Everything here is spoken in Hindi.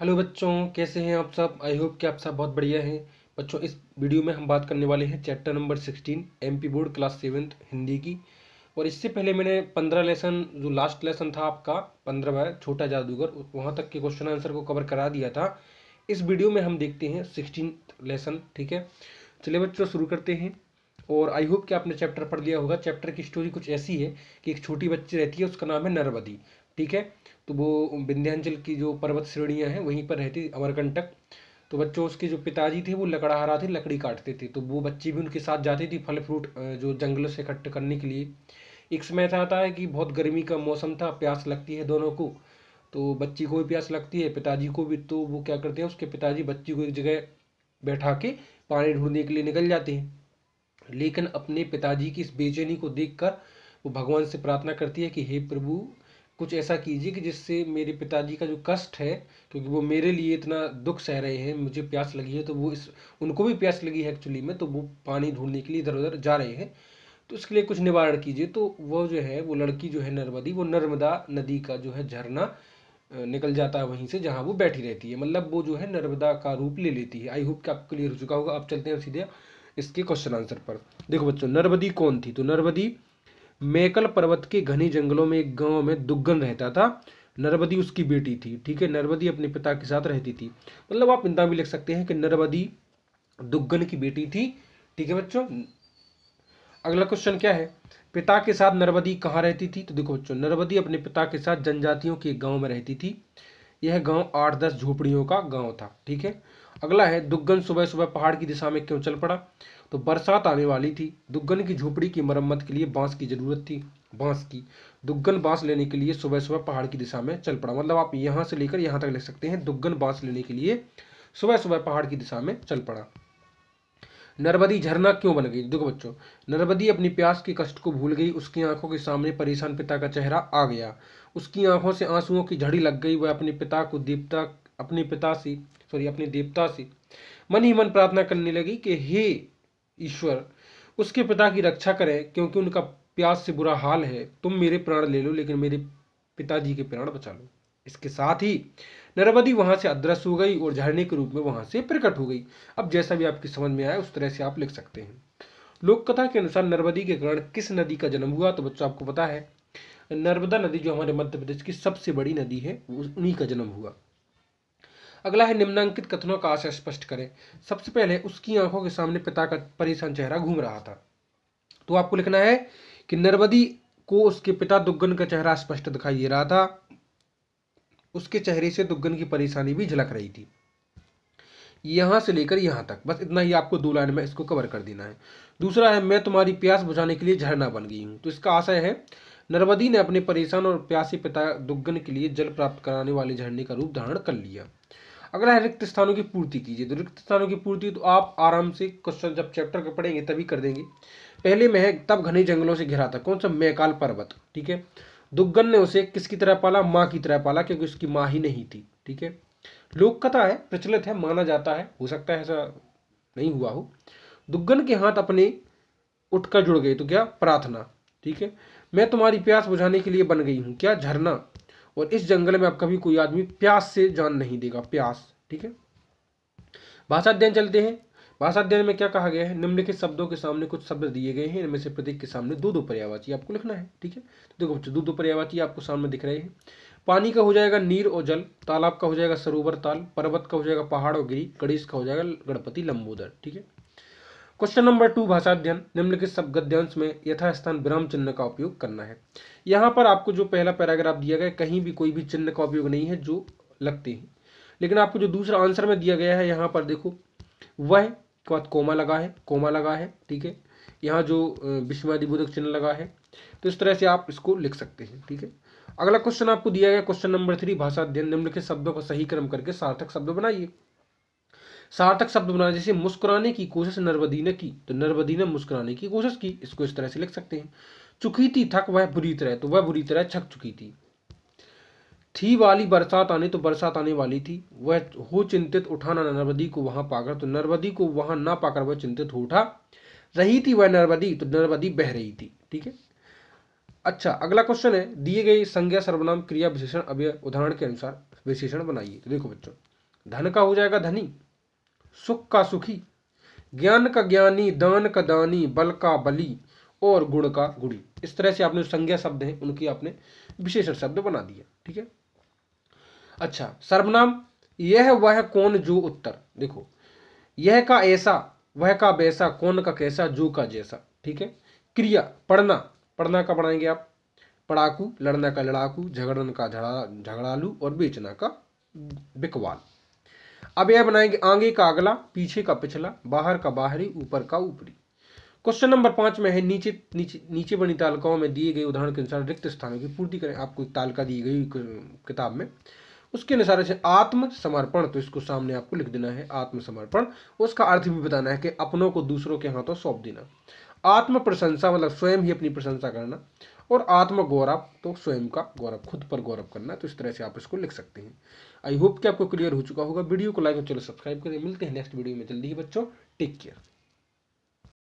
हेलो बच्चों कैसे हैं आप सब आई होप कि आप सब बहुत बढ़िया हैं बच्चों इस वीडियो में हम बात करने वाले हैं chapter number sixteen MP board class seven Hindi की और इससे पहले मैंने पंद्रह लेसन जो लास्ट लेसन था आपका पंद्रहवा छोटा जादूगर वहाँ तक के क्वेश्चन आंसर को कवर करा दिया था इस वीडियो में हम देखते हैं सिक्सटीन लेसन ठीक है चलिए बच्चों शुरू करते हैं और आई होप कि आपने चैप्टर पढ़ लिया होगा चैप्टर की स्टोरी कुछ ऐसी है कि एक छोटी बच्ची रहती है उसका नाम है नरवदी ठीक है तो वो विंध्याचल की जो पर्वत श्रेणियाँ हैं वहीं पर रहती अमरकंटक तो बच्चों उसके जो पिताजी थे वो लकड़ाहरा थे लकड़ी काटते थे तो वो बच्ची भी उनके साथ जाती थी फल फ्रूट जो जंगलों से इकट्ठे करने के लिए एक समय ऐसा आता है कि बहुत गर्मी का मौसम था प्यास लगती है दोनों को तो बच्ची को भी प्यास लगती है पिताजी को भी तो वो क्या करते हैं उसके पिताजी बच्ची को एक जगह बैठा के पानी ढूंढने के लिए निकल जाते हैं लेकिन अपने पिताजी की इस बेचैनी को देखकर वो भगवान से प्रार्थना करती है कि हे प्रभु कुछ ऐसा कीजिए कि जिससे मेरे पिताजी का जो कष्ट है क्योंकि वो मेरे लिए इतना दुख सह रहे हैं मुझे प्यास लगी है तो वो इस उनको भी प्यास लगी है एक्चुअली में तो वो पानी ढूंढने के लिए इधर उधर जा रहे हैं तो इसके लिए कुछ निवारण कीजिए तो वो जो है वो लड़की जो है नर्मदी वो नर्मदा नदी का जो है झरना निकल जाता है वहीं से जहाँ वो बैठी रहती है मतलब वो जो है नर्मदा का रूप ले लेती है आई होप कि आपको क्लियर हो चुका होगा आप चलते हैं सीधे इसके क्वेश्चन आंसर पर देखो बच्चों नर्मदी कौन थी तो नर्मदी मेकल पर्वत के घने जंगलों में एक गांव में दुग्गन रहता था नरबदी उसकी बेटी थी ठीक है नरबदी अपने पिता के साथ रहती थी मतलब आप इंदा भी लिख सकते हैं कि नरबदी दुग्गन की बेटी थी ठीक है बच्चों अगला क्वेश्चन क्या है पिता के साथ नरबदी कहाँ रहती थी तो देखो बच्चों नरबदी अपने पिता के साथ जनजातियों के गांव में रहती थी यह गांव आठ दस झोपड़ियों का गांव था ठीक है अगला है दुग्गन सुबह सुबह पहाड़ की दिशा में क्यों चल पड़ा तो बरसात आने वाली थी दुग्गन की झोपड़ी की मरम्मत के लिए बांस की ज़रूरत थी बांस की दुग्गन बांस लेने के लिए सुबह सुबह पहाड़ की दिशा में चल पड़ा मतलब आप यहाँ से लेकर यहाँ तक लिख सकते हैं दुग्गन बांस लेने के लिए सुबह सुबह पहाड़ की दिशा में चल पड़ा नर्मदी झरना क्यों बन गई देखो बच्चों नर्मदी अपनी प्यास के कष्ट को भूल गई उसकी आंखों के सामने परेशान पिता का चेहरा आ गया उसकी आंखों से आंसुओं की झड़ी लग गई वह अपने पिता को दीपता अपने पिता से सॉरी अपने देवता से मन ही मन प्रार्थना करने लगी कि हे ईश्वर उसके पिता की रक्षा करें क्योंकि उनका प्यास से बुरा हाल है तुम मेरे प्राण ले लो लेकिन मेरे पिताजी के प्राण बचा लो इसके साथ ही नरवदी वहां से अदृश्य हो गई और झरने के रूप में वहां से प्रकट हो गई अब जैसा भी आपकी समझ में आया उस तरह से आप लिख सकते हैं लोक कथा के अनुसार नर्मदी के कारण किस नदी का जन्म हुआ तो बच्चों आपको पता है नर्मदा नदी जो हमारे मध्य प्रदेश की सबसे बड़ी नदी है उन्हीं का जन्म हुआ अगला है निम्नांकित कथनों का आशय स्पष्ट करें सबसे पहले उसकी आंखों के सामने पिता का परेशान चेहरा घूम रहा था तो आपको लिखना है कि नर्मदी को उसके पिता दुग्गन का चेहरा स्पष्ट दिखाई दे रहा था उसके चेहरे से दुग्गन की परेशानी भी झलक रही थी यहां से लेकर यहां तक बस इतना ही आपको दो लाइन में इसको कवर कर देना है दूसरा है मैं तुम्हारी प्यास बुझाने के लिए झरना बन गई हूँ तो इसका आशय है नर्मदी ने अपने परेशान और प्यासी पिता दुग्गन के लिए जल प्राप्त कराने वाले झरने का रूप धारण कर लिया अगला है रिक्त स्थानों की पूर्ति कीजिए तो रिक्त स्थानों की पूर्ति तो आप आराम से क्वेश्चन जब चैप्टर के पढ़ेंगे तभी कर देंगे पहले मैं तब घने जंगलों से घिरा था कौन सा मैकाल पर्वत ठीक है दुग्गन ने उसे किसकी तरह पाला माँ की तरह पाला क्योंकि उसकी माँ ही नहीं थी ठीक है लोक कथा है प्रचलित है माना जाता है हो सकता है ऐसा नहीं हुआ हो दुग्गन के हाथ अपने उठकर जुड़ गए तो क्या प्रार्थना ठीक है मैं तुम्हारी प्यास बुझाने के लिए बन गई हूँ क्या झरना और इस जंगल में अब कभी कोई आदमी प्यास से जान नहीं देगा प्यास ठीक है भाषा अध्ययन चलते हैं भाषा अध्ययन में क्या कहा गया है निम्नलिखित शब्दों के सामने कुछ शब्द दिए गए हैं इनमें से प्रत्येक के सामने दो दो पर्यावाची आपको लिखना है ठीक है तो देखो दो दो पर्यावाची आपको सामने दिख रहे हैं पानी का हो जाएगा नीर और जल तालाब का हो जाएगा सरोवर ताल पर्वत का हो जाएगा पहाड़ और गिरी गणेश का हो जाएगा गणपति लंबोदर ठीक है क्वेश्चन नंबर टू भाषा अध्ययन निम्नलिखित शब्द गद्यांश में यथास्थान विराम चिन्ह का उपयोग करना है यहाँ पर आपको जो पहला पैराग्राफ दिया गया कहीं भी कोई भी चिन्ह का उपयोग नहीं है जो लगते हैं लेकिन आपको जो दूसरा आंसर में दिया गया है यहाँ पर देखो वह के बाद कोमा लगा है कोमा लगा है ठीक है यहाँ जो विश्वाधिबोधक चिन्ह लगा है तो इस तरह से आप इसको लिख सकते हैं ठीक है अगला क्वेश्चन आपको दिया गया क्वेश्चन नंबर थ्री भाषा अध्ययन निम्नलिखित शब्दों का सही क्रम करके सार्थक शब्द बनाइए सार्थक शब्द बनाना जैसे मुस्कुराने की कोशिश नर्वदी ने की तो नर्वदी ने मुस्कुराने की कोशिश की इसको इस तरह से लिख सकते हैं चुकी थी थक वह बुरी तरह तो वह बुरी तरह छक चुकी थी थी वाली बरसात आने तो बरसात आने वाली थी वह हो चिंतित उठाना नर्मदी को वहां पाकर तो नर्वदी को वहां ना पाकर वह चिंतित हो उठा रही थी वह नर्वदी तो नर्वदी बह रही थी ठीक है अच्छा अगला क्वेश्चन है दिए गए संज्ञा सर्वनाम क्रिया विशेषण अभ्य उदाहरण के अनुसार विशेषण बनाइए तो देखो बच्चों धन का हो जाएगा धनी सुख का सुखी ज्ञान का ज्ञानी दान का दानी बल का बली और गुण का गुड़ी इस तरह से आपने संज्ञा शब्द है उनकी आपने विशेषण शब्द बना दिया ठीक है अच्छा सर्वनाम यह वह कौन जो उत्तर देखो यह का ऐसा वह का वैसा कौन का कैसा जो का जैसा ठीक है क्रिया पढ़ना पढ़ना का बनाएंगे आप पड़ाकू लड़ना का लड़ाकू झगड़न का झगड़ा झगड़ालू और बेचना का बिकवाल अब यह बनाएंगे आगे का अगला पीछे का पिछला बाहर का बाहरी ऊपर का ऊपरी क्वेश्चन नंबर पांच में है नीचे नीचे नीचे बनी तालिकाओं में दिए गए उदाहरण के अनुसार रिक्त स्थानों की पूर्ति करें आपको एक तालिका दी गई किताब में उसके अनुसार जैसे आत्मसमर्पण तो इसको सामने आपको लिख देना है आत्मसमर्पण उसका अर्थ भी बताना है कि अपनों को दूसरों के हाथों सौंप देना आत्म प्रशंसा मतलब स्वयं ही अपनी प्रशंसा करना और आत्म गौरव तो स्वयं का गौरव खुद पर गौरव करना तो इस तरह से आप इसको लिख सकते हैं आई होप कि आपको क्लियर हो चुका होगा वीडियो को लाइक और चलो सब्सक्राइब करें मिलते हैं नेक्स्ट वीडियो में जल्दी ही बच्चों टेक केयर